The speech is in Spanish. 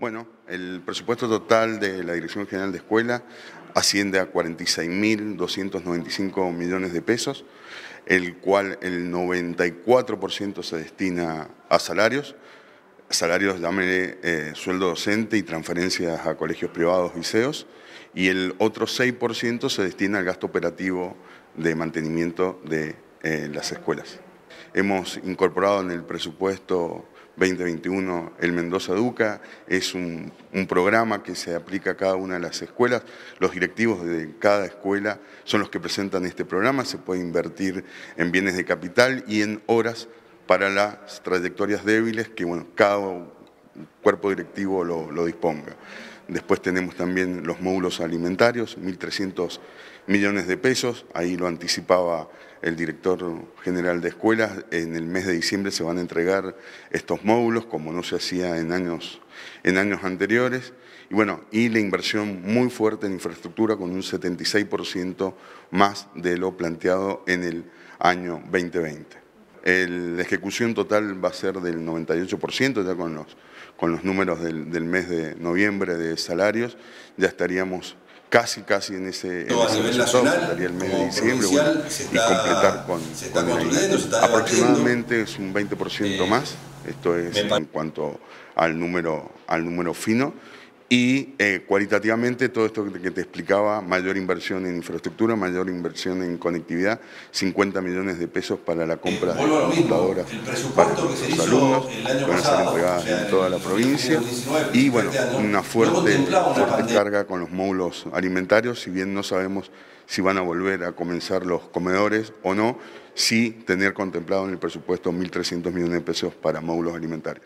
Bueno, el presupuesto total de la Dirección General de Escuela asciende a 46.295 millones de pesos, el cual el 94% se destina a salarios, salarios, llámele eh, sueldo docente y transferencias a colegios privados y y el otro 6% se destina al gasto operativo de mantenimiento de eh, las escuelas. Hemos incorporado en el presupuesto 2021 el Mendoza Educa, es un, programa que se aplica a cada una de las escuelas. Los directivos de cada escuela son los que presentan este programa, se puede invertir en bienes de capital y en horas para las trayectorias débiles que bueno, cada cuerpo directivo lo disponga. Después tenemos también los módulos alimentarios, 1.300 millones de pesos, ahí lo anticipaba el director general de escuelas, en el mes de diciembre se van a entregar estos módulos, como no se hacía en años, en años anteriores, y bueno, y la inversión muy fuerte en infraestructura con un 76% más de lo planteado en el año 2020 la ejecución total va a ser del 98%, ya con los, con los números del, del mes de noviembre de salarios, ya estaríamos casi casi en ese, estaría el mes de diciembre y completar con, aproximadamente es un 20% eh, más, esto es en cuanto al número, al número fino y eh, cualitativamente todo esto que te explicaba, mayor inversión en infraestructura, mayor inversión en conectividad, 50 millones de pesos para la compra de computadoras para los alumnos, van a ser entregadas en toda la provincia. y bueno, una fuerte, una fuerte carga con los módulos alimentarios, si bien no sabemos si van a volver a comenzar los comedores o no, sí tener contemplado en el presupuesto 1.300 millones de pesos para módulos alimentarios.